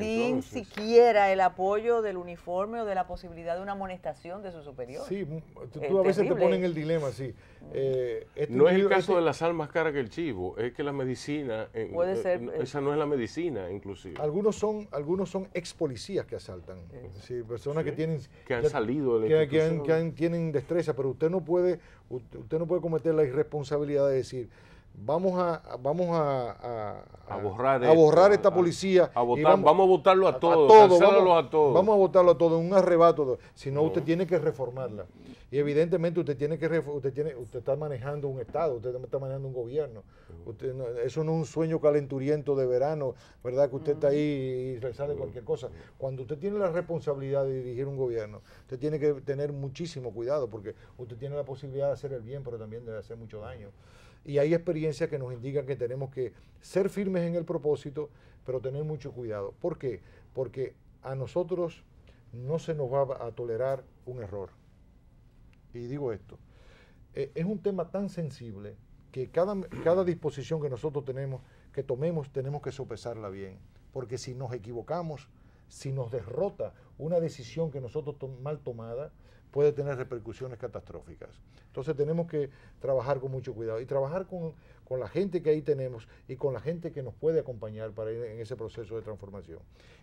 Sin siquiera el apoyo del uniforme o de la posibilidad de una amonestación de su superior. Sí, tú, a veces te ponen el dilema, sí. Mm. Eh, este no es el caso de este de las almas cara que el chivo, es que la medicina... Puede eh, eh. esa no es la medicina, inclusive. Algunos son, algunos son ex policías que asaltan. personas que tienen... Que han salido que, tienen destreza, pero usted no puede, usted no puede cometer la irresponsabilidad de decir vamos a vamos a, borrar, a, esta policía. vamos, a votarlo a todos, vamos, a todos. Vamos a votarlo a todos, un arrebato. Si no, usted tiene que reformarla. Y evidentemente usted tiene que usted tiene usted está manejando un estado, usted está manejando un gobierno. eso no es un sueño calenturiento de verano, ¿verdad? Que usted está ahí y sale cualquier cosa. Cuando usted tiene la responsabilidad de dirigir un gobierno, usted tiene que tener muchísimo cuidado porque usted tiene la posibilidad de hacer el bien, pero también de hacer mucho daño y hay experiencias que nos indican que tenemos que ser firmes en el propósito, pero tener mucho cuidado. ¿Por qué? Porque a nosotros no se nos va a tolerar un error. Y digo esto, eh, es un tema tan sensible que cada, disposición que nosotros tenemos, que tomemos, tenemos que sopesarla bien, porque si nos equivocamos, si nos derrota una decisión que nosotros mal tomada, puede tener repercusiones catastróficas. Entonces tenemos que trabajar con mucho cuidado y trabajar con, con, la gente que ahí tenemos y con la gente que nos puede acompañar para ir en ese proceso de transformación.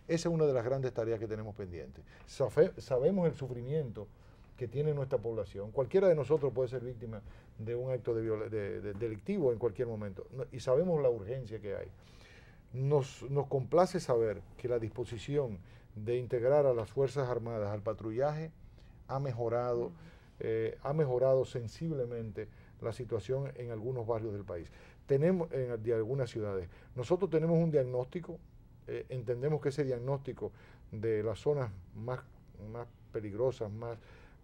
Esa es una de las grandes tareas que tenemos pendientes. sabemos el sufrimiento que tiene nuestra población. Cualquiera de nosotros puede ser víctima de un acto delictivo en cualquier momento y sabemos la urgencia que hay. Nos, nos complace saber que la disposición de integrar a las Fuerzas Armadas al patrullaje ha mejorado, eh, ha mejorado sensiblemente la situación en algunos barrios del país. Tenemos, de algunas ciudades. Nosotros tenemos un diagnóstico, eh, entendemos que ese diagnóstico de las zonas más, más peligrosas, más,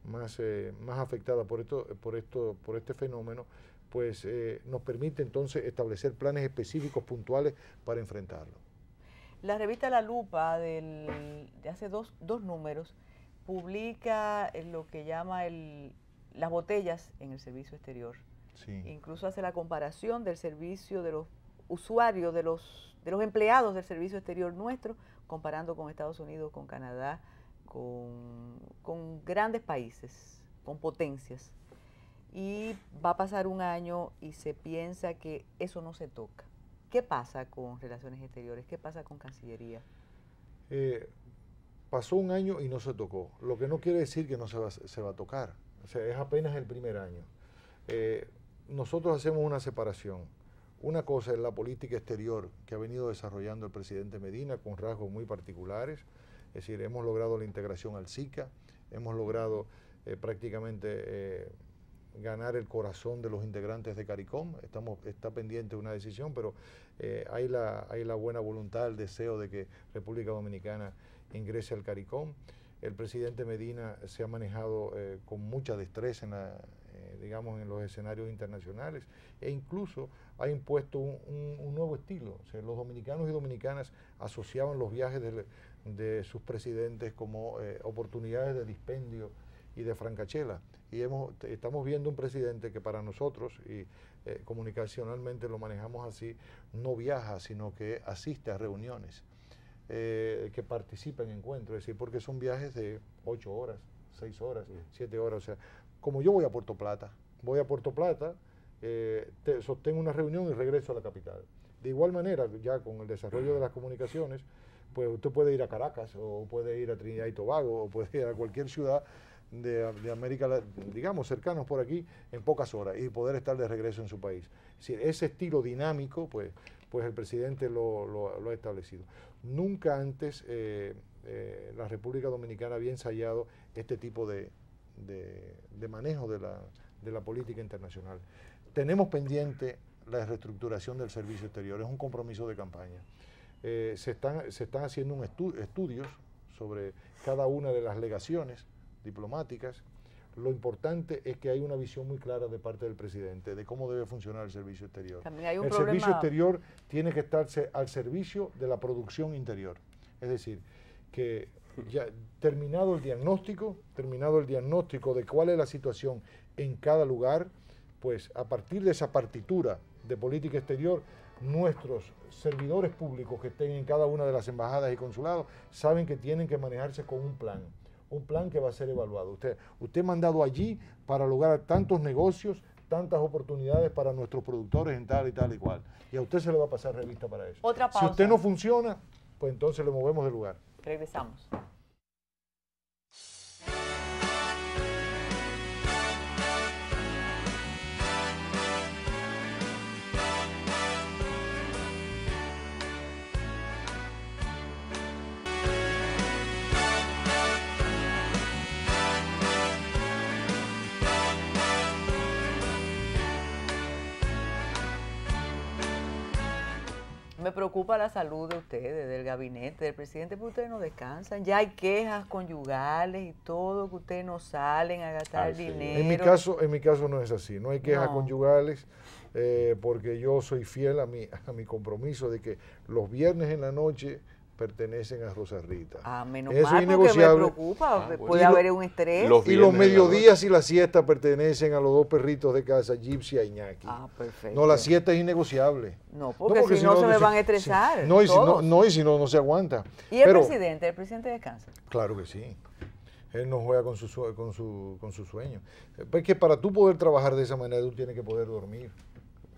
más, eh, más afectadas por, esto, por, esto, por este fenómeno, pues nos permite entonces establecer planes específicos, puntuales, para enfrentarlo. La revista La Lupa del, de hace dos números publica eh, lo que llama el, las botellas en el servicio exterior. Incluso hace la comparación del servicio de los usuarios, de los, de los empleados del servicio exterior nuestro, comparando con Estados Unidos, con Canadá, con, grandes países, con potencias. Y va a pasar un año y se piensa que eso no se toca. ¿Qué pasa con relaciones exteriores? ¿Qué pasa con Cancillería? Eh, Pasó un año y no se tocó, lo que no quiere decir que no se va, a tocar, o sea, es apenas el primer año. Eh, nosotros hacemos una separación. Una cosa es la política exterior que ha venido desarrollando el presidente Medina con rasgos muy particulares, es decir, hemos logrado la integración al SICA, hemos logrado eh, prácticamente eh, ganar el corazón de los integrantes de CARICOM, Estamos, está pendiente una decisión, pero hay, hay la buena voluntad, el deseo de que República Dominicana ingrese al CARICOM. El presidente Medina se ha manejado eh, con mucha destreza en, eh, digamos, en los escenarios internacionales e incluso ha impuesto un, nuevo estilo. los dominicanos y dominicanas asociaban los viajes de, sus presidentes como eh, oportunidades de dispendio y de francachela. Y estamos viendo un presidente que para nosotros, y comunicacionalmente lo manejamos así, no viaja, sino que asiste a reuniones eh, que participen en encuentros, es decir, porque son viajes de 8 horas, 6 horas, 7 horas. O sea, como yo voy a Puerto Plata, voy a Puerto Plata, eh, sostengo una reunión y regreso a la capital. De igual manera, ya con el desarrollo de las comunicaciones, pues usted puede ir a Caracas o puede ir a Trinidad y Tobago o puede ir a cualquier ciudad de, América digamos, cercanos por aquí, en pocas horas y poder estar de regreso en su país. Es decir, ese estilo dinámico, pues, pues el presidente lo, lo ha establecido. Nunca antes eh, eh, la República Dominicana había ensayado este tipo de, manejo de la, política internacional. Tenemos pendiente la reestructuración del servicio exterior, es un compromiso de campaña. Eh, se, están, haciendo estudios sobre cada una de las legaciones diplomáticas lo importante es que hay una visión muy clara de parte del presidente de cómo debe funcionar el servicio exterior. el servicio exterior tiene que estarse al servicio de la producción interior. Es decir, que ya terminado el diagnóstico, terminado el diagnóstico de cuál es la situación en cada lugar, pues a partir de esa partitura de política exterior, nuestros servidores públicos que estén en cada una de las embajadas y consulados saben que tienen que manejarse con un plan un plan que va a ser evaluado. Usted, usted mandado allí para lograr tantos negocios, tantas oportunidades para nuestros productores en tal y tal y cual. Y a usted se le va a pasar revista para eso. Otra Si usted no funciona, pues entonces le movemos de lugar. Regresamos. preocupa la salud de ustedes, del gabinete, del presidente, porque ustedes no descansan. Ya hay quejas conyugales y todo, que ustedes no salen a gastar dinero. Ah, en mi, caso, en mi caso no es así, no hay quejas conyugales. Eh, porque yo soy fiel a mi, a mi compromiso de que los viernes en la noche pertenecen a Rosarita ah, menos Eso mal, es innegociable. me preocupa, ah, puede haber un estrés. y los mediodías y la siesta pertenecen a los dos perritos de casa, Gypsy y e Iñaki. Ah, perfecto. No, la siesta es innegociable. No, porque, si no, se me van a estresar. No, y si no, no, se aguanta. ¿Y el presidente? ¿El presidente descansa? Claro que sí. Él no juega con su, con su, con su sueño. Es pues que para tú poder trabajar de esa manera, tú tienes que poder dormir.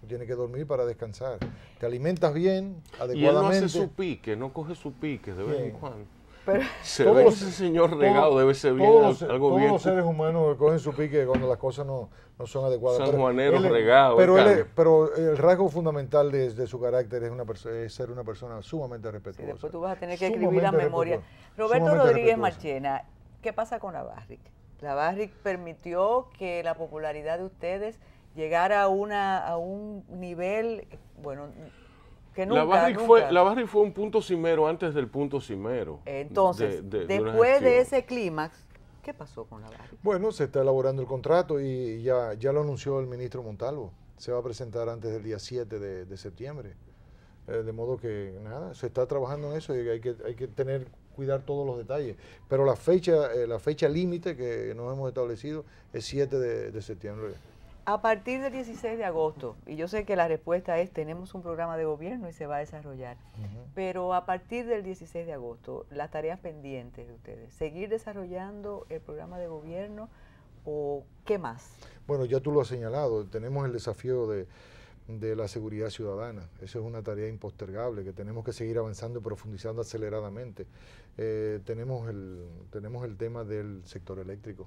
Tiene que dormir para descansar. Te alimentas bien, adecuadamente. Y no hace su pique, no coge su pique de vez en cuando. se todos ve ese señor regado debe ser bien, todos, los seres humanos cogen su pique cuando las cosas no, son adecuadas. San Juanero pero regado. Pero, pero el rasgo fundamental de, su carácter es, una ser una persona sumamente respetuosa. después tú vas a tener que escribir la memoria. Roberto Rodríguez Marchena, ¿qué pasa con la Barrick? La Barrick permitió que la popularidad de ustedes llegar a, una, a un nivel, bueno, que nunca. La Barry Fue, la barri fue un punto cimero antes del punto cimero. Entonces, después de, ese clímax, ¿qué pasó con la Barri? Bueno, se está elaborando el contrato y ya, ya lo anunció el ministro Montalvo. Se va a presentar antes del día 7 de, septiembre. Eh, de modo que, nada, se está trabajando en eso y hay que, hay que tener cuidar todos los detalles. Pero la fecha, eh, la fecha límite que nos hemos establecido es 7 de, de septiembre. A partir del 16 de agosto, y yo sé que la respuesta es tenemos un programa de gobierno y se va a desarrollar, pero a partir del 16 de agosto, las tareas pendientes de ustedes, seguir desarrollando el programa de gobierno o qué más? Bueno, ya tú lo has señalado, tenemos el desafío de, la seguridad ciudadana. Eso es una tarea impostergable que tenemos que seguir avanzando y profundizando aceleradamente. Eh, tenemos, el, tenemos el tema del sector eléctrico.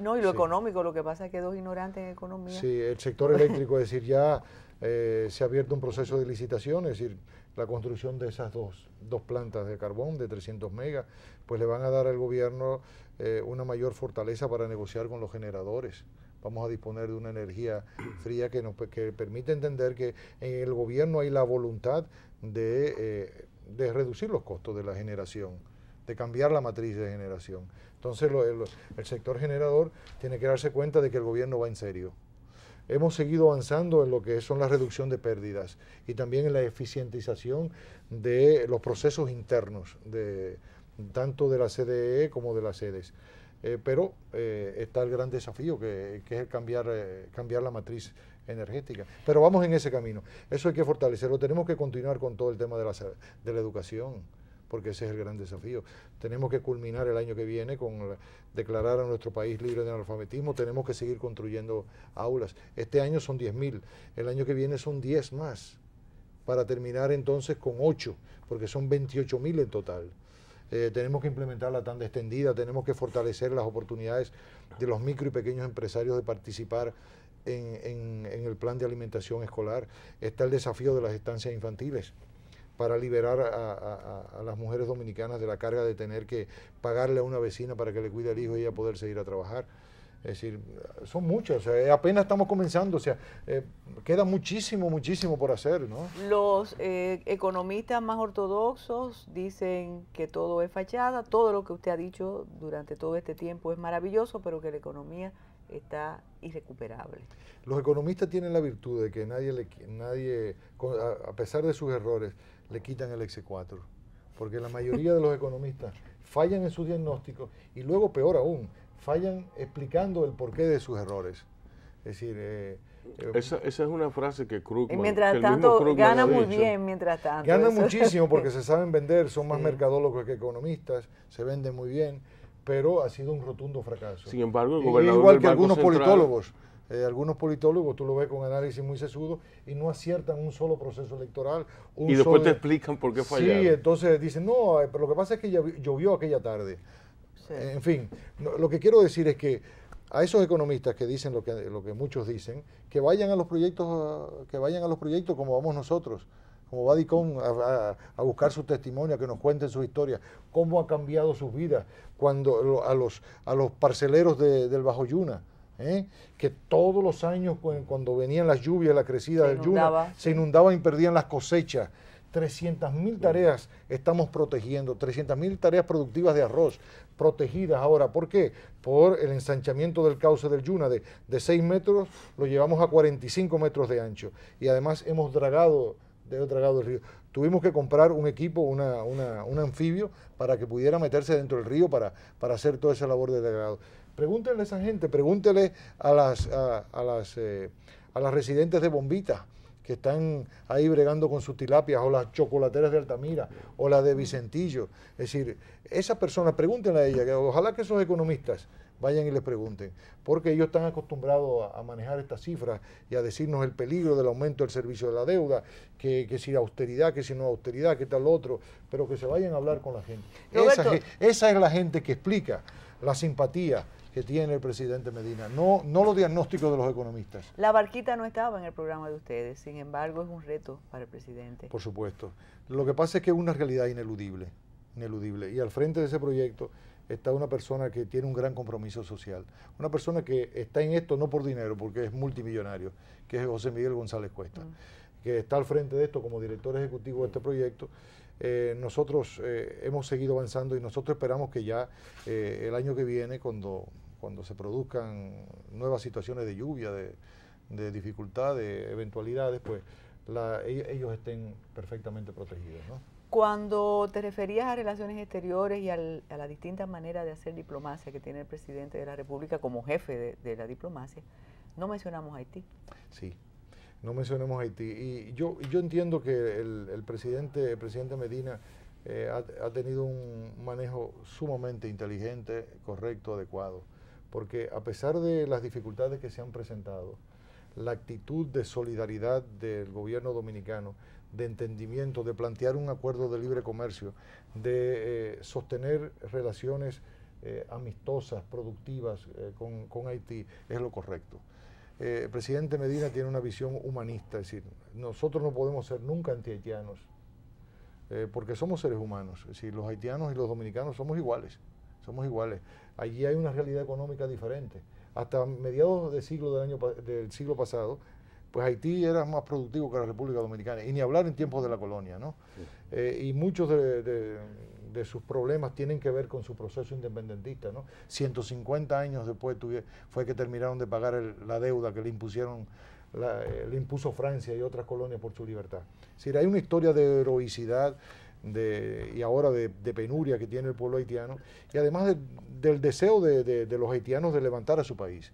No, y lo económico, lo que pasa es que dos ignorantes en economía. Sí, el sector [laughs] eléctrico, es decir, ya eh, se ha abierto un proceso de licitación, es decir, la construcción de esas dos, plantas de carbón de 300 megas, pues le van a dar al gobierno eh, una mayor fortaleza para negociar con los generadores. Vamos a disponer de una energía fría que nos permite entender que en el gobierno hay la voluntad de, eh, de reducir los costos de la generación, de cambiar la matriz de generación. Entonces el, sector generador tiene que darse cuenta de que el gobierno va en serio. Hemos seguido avanzando en lo que son la reducción de pérdidas y también en la eficientización de los procesos internos, de, tanto de la CDE como de las sedes. Eh, pero eh, está el gran desafío que, es cambiar, eh, cambiar la matriz energética. Pero vamos en ese camino. Eso hay que fortalecerlo. Tenemos que continuar con todo el tema de la, de la educación porque ese es el gran desafío. Tenemos que culminar el año que viene con declarar a nuestro país libre de analfabetismo, tenemos que seguir construyendo aulas. Este año son 10.000, el año que viene son 10 más, para terminar entonces con 8, porque son 28.000 en total. Eh, tenemos que implementar la tanda extendida, tenemos que fortalecer las oportunidades de los micro y pequeños empresarios de participar en el plan de alimentación escolar. Está el desafío de las estancias infantiles para liberar a, las mujeres dominicanas de la carga de tener que pagarle a una vecina para que le cuide al hijo y ella poder seguir a trabajar. Es decir, son muchas, eh, apenas estamos comenzando, o sea, eh, queda muchísimo, muchísimo por hacer, Los eh, economistas más ortodoxos dicen que todo es fachada, todo lo que usted ha dicho durante todo este tiempo es maravilloso, pero que la economía está irrecuperable. Los economistas tienen la virtud de que nadie, le, nadie a pesar de sus errores, le quitan el S4, Porque la mayoría de los economistas fallan en su diagnóstico y luego, peor aún, fallan explicando el porqué de sus errores. Es decir, eh, eh, esa, es una frase que Krugman. Y mientras tanto, gana muy bien, mientras tanto. Gana muchísimo porque [laughs] se saben vender, son más mercadólogos que economistas, se venden muy bien, pero ha sido un rotundo fracaso. Sin embargo, el gobernador. igual que algunos politólogos. Eh, algunos politólogos, tú lo ves con análisis muy sesudo, y no aciertan un solo proceso electoral. y después te explican por qué fallaron. Sí, entonces dicen, no, eh, pero lo que pasa es que llovió aquella tarde. En fin, lo que quiero decir es que a esos economistas que dicen lo que, lo que muchos dicen, que vayan a los proyectos, que vayan a los proyectos como vamos nosotros como va Dicón a, buscar su testimonio, que nos cuenten su historia, cómo ha cambiado sus vidas cuando a los, a los parceleros del Bajo Yuna, ¿eh? que todos los años cuando venían las lluvias, la crecida del Yuna, se inundaban y perdían las cosechas. 300.000 tareas estamos protegiendo, 300.000 tareas productivas de arroz protegidas ahora. ¿Por qué? Por el ensanchamiento del cauce del Yuna de, 6 metros, lo llevamos a 45 metros de ancho. Y además hemos dragado, dragado el río. Tuvimos que comprar un equipo, un anfibio, para que pudiera meterse dentro del río para, para hacer toda esa labor de dragado. Pregúntenle a esa gente, pregúntenle a las, eh, a, las, residentes de Bombita que están ahí bregando con sus tilapias, o las chocolateras de Altamira, o las de Vicentillo. Es decir, esas personas, pregúntenle a ellas, que ojalá que esos economistas vayan y les pregunten, porque ellos están acostumbrados a, manejar estas cifras y a decirnos el peligro del aumento del servicio de la deuda, que, que si austeridad, que si no austeridad, que tal otro, pero que se vayan a hablar con la gente. esa es la gente que explica la simpatía, que tiene el presidente Medina, no, no los diagnósticos de los economistas. La barquita no estaba en el programa de ustedes, sin embargo es un reto para el presidente. Por supuesto. Lo que pasa es que es una realidad ineludible, ineludible. Y al frente de ese proyecto está una persona que tiene un gran compromiso social, una persona que está en esto no por dinero, porque es multimillonario, que es José Miguel González Cuesta, mm. que está al frente de esto como director ejecutivo de este proyecto. Eh, nosotros eh, hemos seguido avanzando y nosotros esperamos que ya eh, el año que viene, cuando cuando se produzcan nuevas situaciones de lluvia, de, de dificultad, de eventualidades, pues e-, ellos estén perfectamente protegidos. Cuando te referías a relaciones exteriores y a la distinta manera de hacer diplomacia que tiene el presidente de la República como jefe de, la diplomacia, no mencionamos Haití. Sí, no mencionemos Haití. Y yo, entiendo que el, presidente, presidente Medina eh, ha, tenido un manejo sumamente inteligente, correcto, adecuado porque a pesar de las dificultades que se han presentado, la actitud de solidaridad del gobierno dominicano, de entendimiento, de plantear un acuerdo de libre comercio, de eh, sostener relaciones eh, amistosas, productivas eh, con, con, Haití, es lo correcto. el presidente Medina tiene una visión humanista, es decir, nosotros no podemos ser nunca antihaitianos, porque somos seres humanos, es decir, los haitianos y los dominicanos somos iguales somos iguales. Allí hay una realidad económica diferente. Hasta mediados del siglo, del, año, del siglo pasado, pues Haití era más productivo que la República Dominicana, y ni hablar en tiempos de la colonia, ¿no? Eh, y muchos de, sus problemas tienen que ver con su proceso independentista, ¿no? 150 años después fue que terminaron de pagar la deuda que le impusieron, eh, le impuso Francia y otras colonias por su libertad. Es hay una historia de heroicidad y ahora de, penuria que tiene el pueblo haitiano, y además del deseo de, los haitianos de levantar a su país.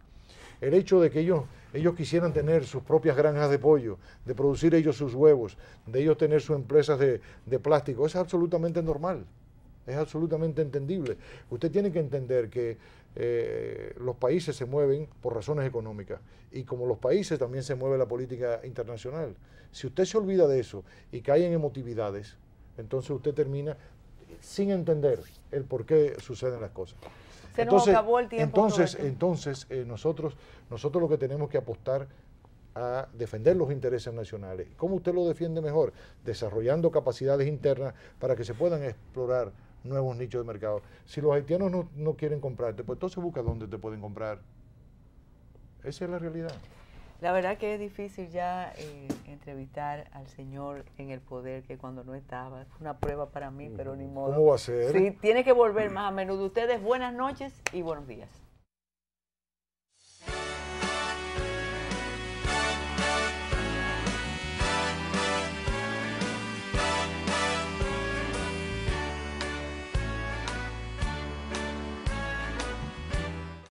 El hecho de que ellos, ellos quisieran tener sus propias granjas de pollo, de producir ellos sus huevos, de ellos tener sus empresas de plástico, es absolutamente normal es absolutamente entendible. Usted tiene que entender que eh, los países se mueven por razones económicas y como los países también se mueve la política internacional. Si usted se olvida de eso y cae en emotividades, entonces usted termina sin entender el por qué suceden las cosas. Se entonces, nos acabó el tiempo. Entonces, entonces eh, nosotros, nosotros lo que tenemos que apostar a defender los intereses nacionales. ¿Cómo usted lo defiende mejor? Desarrollando capacidades internas para que se puedan explorar nuevos nichos de mercado. Si los haitianos no, no quieren comprarte, pues entonces busca dónde te pueden comprar. Esa es la realidad. La verdad que es difícil ya eh, entrevistar al Señor en el poder que cuando no estaba. Fue una prueba para mí, pero ni modo. ¿Cómo va a ser? Sí, tiene que volver más a menudo. Ustedes, buenas noches y buenos días.